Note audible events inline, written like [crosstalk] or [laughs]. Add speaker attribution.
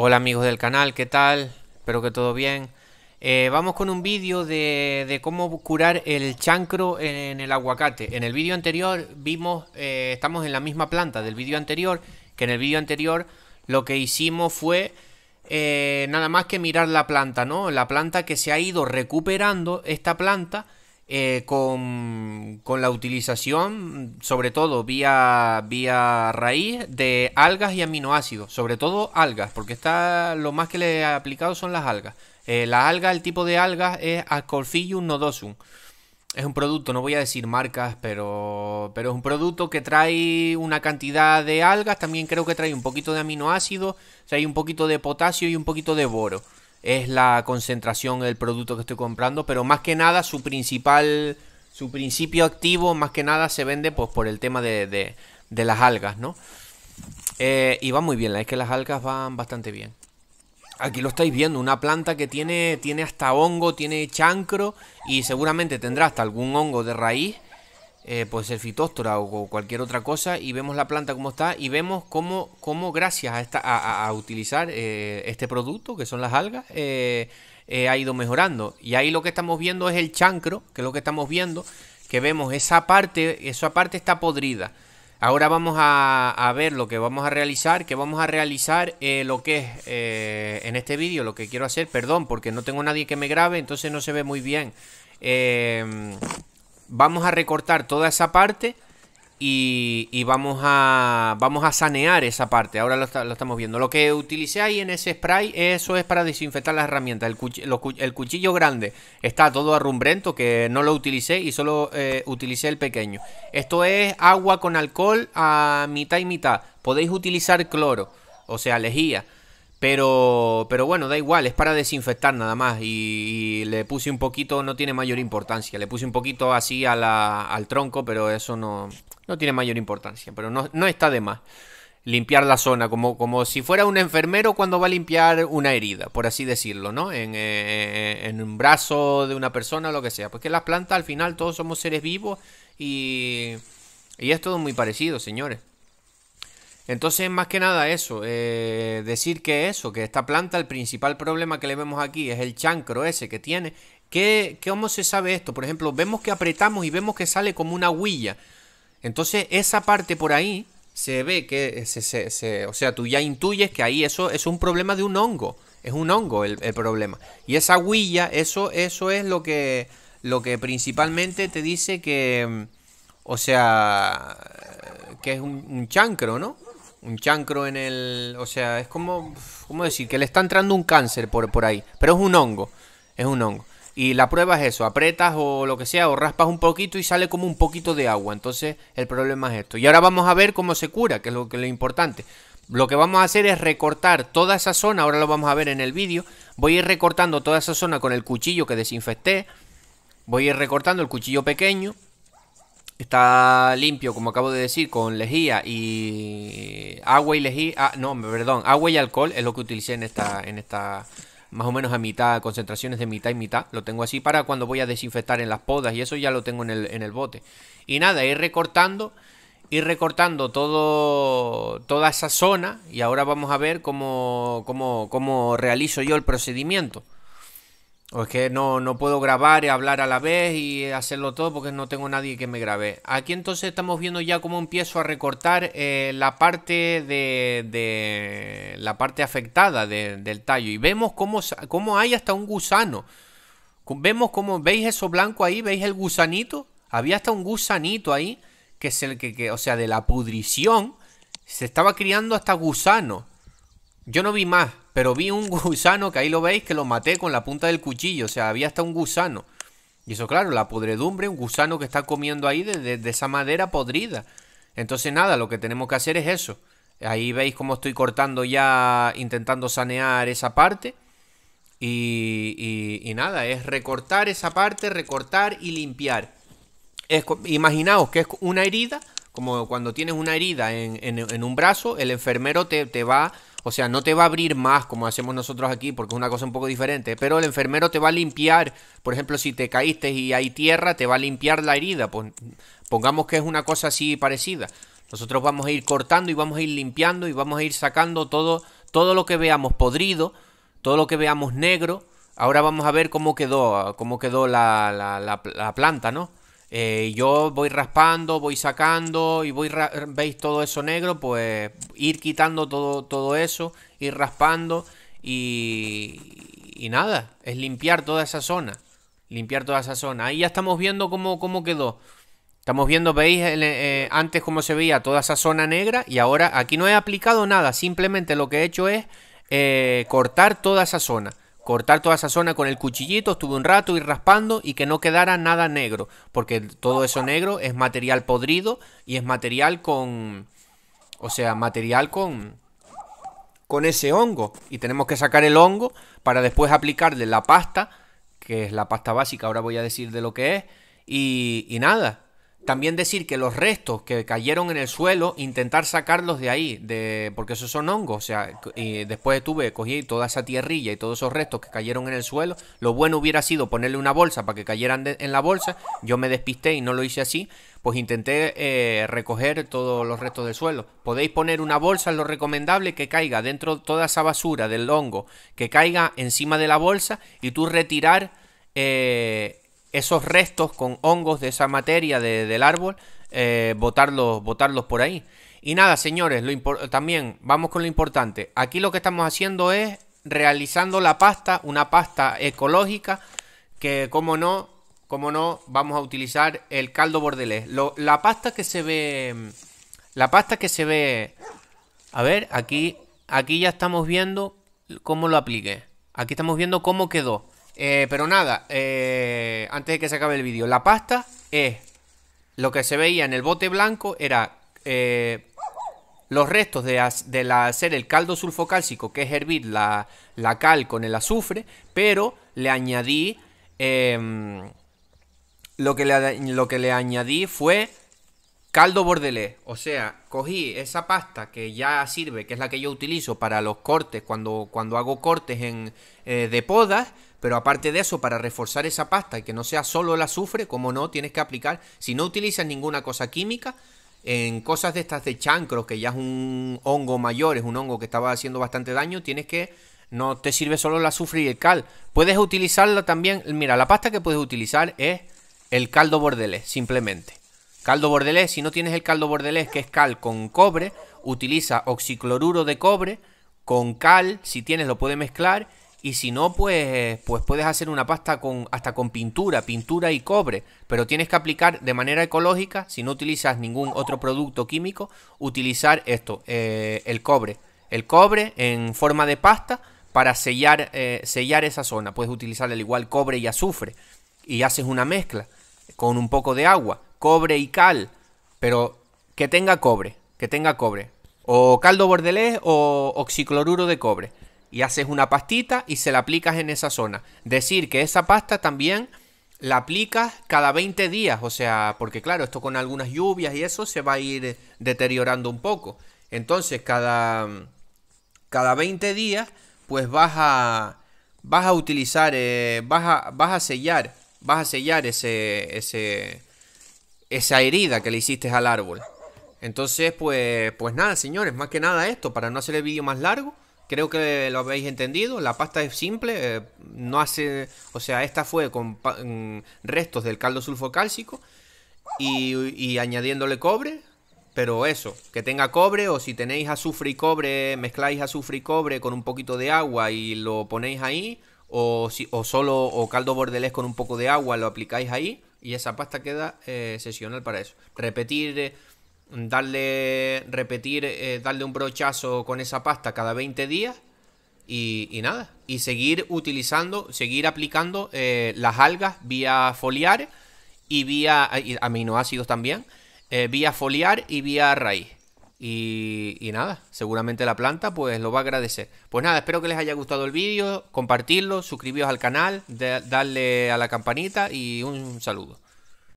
Speaker 1: Hola amigos del canal, ¿qué tal? Espero que todo bien. Eh, vamos con un vídeo de, de, cómo curar el chancro en el aguacate. En el vídeo anterior vimos, eh, estamos en la misma planta del vídeo anterior, que en el vídeo anterior lo que hicimos fue eh, nada más que mirar la planta, ¿no? La planta que se ha ido recuperando, esta planta eh, con, la utilización, sobre todo vía, vía raíz, de algas y aminoácidos, sobre todo algas, porque está, lo más que le he aplicado son las algas. Eh, la alga, el tipo de algas es Ascorphyllum nodosum. Es un producto, no voy a decir marcas, pero, pero es un producto que trae una cantidad de algas, también creo que trae un poquito de aminoácidos, o hay un poquito de potasio y un poquito de boro es la concentración del producto que estoy comprando, pero más que nada su principal, su principio activo, más que nada se vende pues por el tema de, las algas, ¿no? Eh, y va muy bien, es que las algas van bastante bien. Aquí lo estáis viendo, una planta que tiene, tiene hasta hongo, tiene chancro y seguramente tendrá hasta algún hongo de raíz eh, puede ser fitóstora o cualquier otra cosa y vemos la planta como está y vemos cómo, cómo gracias a, a, utilizar eh, este producto que son las algas eh, ha ido mejorando. Y ahí lo que estamos viendo es el chancro, que es lo que estamos viendo, que vemos esa parte, esa parte está podrida. Ahora vamos a, ver lo que vamos a realizar, que vamos a realizar lo que es en este vídeo, lo que quiero hacer, perdón, porque no tengo nadie que me grabe, entonces no se ve muy bien. Eh, vamos a recortar toda esa parte y, vamos, a, vamos a sanear esa parte. Ahora lo, estamos viendo. Lo que utilicé ahí en ese spray, eso es para desinfectar las herramientas. El, cuchillo grande está todo arrumbrento, que no lo utilicé y solo eh, utilicé el pequeño. Esto es agua con alcohol a mitad y mitad. Podéis utilizar cloro, o sea, lejía. Pero, pero bueno, da igual, es para desinfectar nada más. Y, le puse un poquito, no tiene mayor importancia. Le puse un poquito así al tronco, pero eso no, no tiene mayor importancia. Pero no, está de más limpiar la zona, como, como si fuera un enfermero cuando va a limpiar una herida, por así decirlo, ¿no? En, eh, eh, en un brazo de una persona, o lo que sea. Porque las plantas, al final, todos somos seres vivos y, y es todo muy parecido, señores. Entonces, más que nada eso, eh, decir que eso, que esta planta, el principal problema que le vemos aquí es el chancro ese que tiene. ¿Qué, qué cómo se sabe esto? Por ejemplo, vemos que apretamos y vemos que sale como una huilla. Entonces, esa parte por ahí se ve que, se, o sea, tú ya intuyes que ahí eso es un problema de un hongo. Es un hongo el, problema. Y esa huilla, eso, eso es lo que, lo que principalmente te dice que, o sea, que es un chancro, ¿no? un chancro en el... O sea, es como... ¿Cómo decir? Que le está entrando un cáncer por, por ahí. Pero es un hongo. Es un hongo. Y la prueba es eso, apretas o lo que sea, o raspas un poquito y sale como un poquito de agua. Entonces el problema es esto. Y ahora vamos a ver cómo se cura, que es lo, que es lo importante. Lo que vamos a hacer es recortar toda esa zona, ahora lo vamos a ver en el vídeo. Voy a ir recortando toda esa zona con el cuchillo que desinfecté. Voy a ir recortando el cuchillo pequeño Está limpio, como acabo de decir, con lejía y agua y lejía. Ah, no, perdón, agua y alcohol es lo que utilicé en esta, en esta, más o menos a mitad, concentraciones de mitad y mitad. Lo tengo así para cuando voy a desinfectar en las podas y eso ya lo tengo en el, en el bote. Y nada, ir recortando, ir recortando todo, toda esa zona y ahora vamos a ver cómo, cómo, cómo realizo yo el procedimiento. O es que no, no puedo grabar y hablar a la vez y hacerlo todo porque no tengo nadie que me grabe. Aquí entonces estamos viendo ya cómo empiezo a recortar eh, la parte de, de, la parte afectada del tallo. Y vemos cómo, cómo hay hasta un gusano. Vemos cómo, ¿veis eso blanco ahí? ¿Veis el gusanito? Había hasta un gusanito ahí, que es el que o sea, de la pudrición, se estaba criando hasta gusano. Yo no vi más, pero vi un [laughs] gusano que ahí lo veis que lo maté con la punta del cuchillo. O sea, había hasta un gusano. Y eso, claro, la podredumbre, un gusano que está comiendo ahí de, esa madera podrida. Entonces, nada, lo que tenemos que hacer es eso. Ahí veis cómo estoy cortando ya, intentando sanear esa parte. Y, nada, es recortar esa parte, recortar y limpiar. imaginaos que es una herida, como cuando tienes una herida en, un brazo, el enfermero te, te va o sea, no te va a abrir más como hacemos nosotros aquí, porque es una cosa un poco diferente. Pero el enfermero te va a limpiar, por ejemplo, si te caíste y hay tierra, te va a limpiar la herida. Pues, pongamos que es una cosa así parecida. Nosotros vamos a ir cortando y vamos a ir limpiando y vamos a ir sacando todo, todo lo que veamos podrido, todo lo que veamos negro. Ahora vamos a ver cómo quedó, cómo quedó la, la planta, ¿no? Eh, yo voy raspando, voy sacando y voy, veis todo eso negro, pues ir quitando todo, todo eso, ir raspando y, nada, es limpiar toda esa zona, limpiar toda esa zona. Ahí ya estamos viendo cómo, cómo quedó. Estamos viendo, veis eh, antes cómo se veía toda esa zona negra y ahora aquí no he aplicado nada, simplemente lo que he hecho es eh, cortar toda esa zona cortar toda esa zona con el cuchillito, estuve un rato ir raspando y que no quedara nada negro, porque todo eso negro es material podrido y es material con... O sea, material con... Con ese hongo. Y tenemos que sacar el hongo para después aplicarle la pasta, que es la pasta básica, ahora voy a decir de lo que es. Y, y nada, también decir que los restos que cayeron en el suelo, intentar sacarlos de ahí, de, porque esos son hongos. O sea, y después tuve, cogí toda esa tierrilla y todos esos restos que cayeron en el suelo. Lo bueno hubiera sido ponerle una bolsa para que cayeran en la bolsa. Yo me despisté y no lo hice así. Pues intenté eh, recoger todos los restos del suelo. Podéis poner una bolsa, lo recomendable que caiga dentro toda esa basura del hongo, que caiga encima de la bolsa y tú retirar eh, esos restos con hongos de esa materia del árbol, eh, botarlos, botarlos por ahí. Y nada, señores, lo también vamos con lo importante. Aquí lo que estamos haciendo es realizando la pasta, una pasta ecológica, que como no, como no, vamos a utilizar el caldo bordelés. la pasta que se ve, la pasta que se ve, a ver, aquí, aquí ya estamos viendo cómo lo apliqué. Aquí estamos viendo cómo quedó. Eh, pero nada, eh, antes de que se acabe el vídeo, la pasta es lo que se veía en el bote blanco era eh, los restos de, hacer el caldo sulfocálcico, que es hervir la, cal con el azufre, pero le añadí em, lo que le, lo que le añadí fue caldo bordelé, O sea, cogí esa pasta que ya sirve, que es la que yo utilizo para los cortes, cuando, cuando hago cortes en, de podas, pero aparte de eso, para reforzar esa pasta y que no sea solo el azufre, como no, tienes que aplicar, si no utilizas ninguna cosa química, en cosas de estas de chancro, que ya es un hongo mayor, es un hongo que estaba haciendo bastante daño, tienes que no te sirve solo el azufre y el cal. Puedes utilizarla también. Mira, la pasta que puedes utilizar es el caldo bordelés, simplemente. Caldo bordelés, si no tienes el caldo bordelés, que es cal con cobre, utiliza oxicloruro de cobre con cal, si tienes lo puedes mezclar y si no, pues, pues puedes hacer una pasta con, hasta con pintura, pintura y cobre. Pero tienes que aplicar de manera ecológica, si no utilizas ningún otro producto químico, utilizar esto, eh, el cobre. El cobre en forma de pasta para sellar, eh, sellar esa zona. Puedes utilizar el igual cobre y azufre. Y haces una mezcla con un poco de agua, cobre y cal. Pero que tenga cobre, que tenga cobre. O caldo bordelés o oxicloruro de cobre y haces una pastita y se la aplicas en esa zona. Decir que esa pasta también la aplicas cada 20 días, o sea, porque claro, esto con algunas lluvias y eso se va a ir deteriorando un poco. Entonces, cada, cada 20 días, pues vas a, vas a utilizar, eh, vas, a, vas a sellar, vas a sellar ese, ese, esa herida que le hiciste al árbol. Entonces, pues, pues nada, señores, más que nada esto, para no hacer el vídeo más largo. Creo que lo habéis entendido, la pasta es simple, eh, no hace, o sea, esta fue con mm, restos del caldo sulfocálcico y, y añadiéndole cobre, pero eso, que tenga cobre o si tenéis azufre y cobre, mezcláis azufre y cobre con un poquito de agua y lo ponéis ahí, o, si, o solo o caldo bordelés con un poco de agua, lo aplicáis ahí y esa pasta queda eh, sesional para eso. Repetir... Eh, darle, repetir, eh, darle un brochazo con esa pasta cada 20 días y, nada. Y seguir utilizando, seguir aplicando eh, las algas vía foliar y vía eh, aminoácidos también, vía foliar y vía raíz. Y, nada, seguramente la planta pues lo va a agradecer. Pues nada, espero que les haya gustado el vídeo, compartirlo, suscribiros al canal, darle a la campanita y un saludo.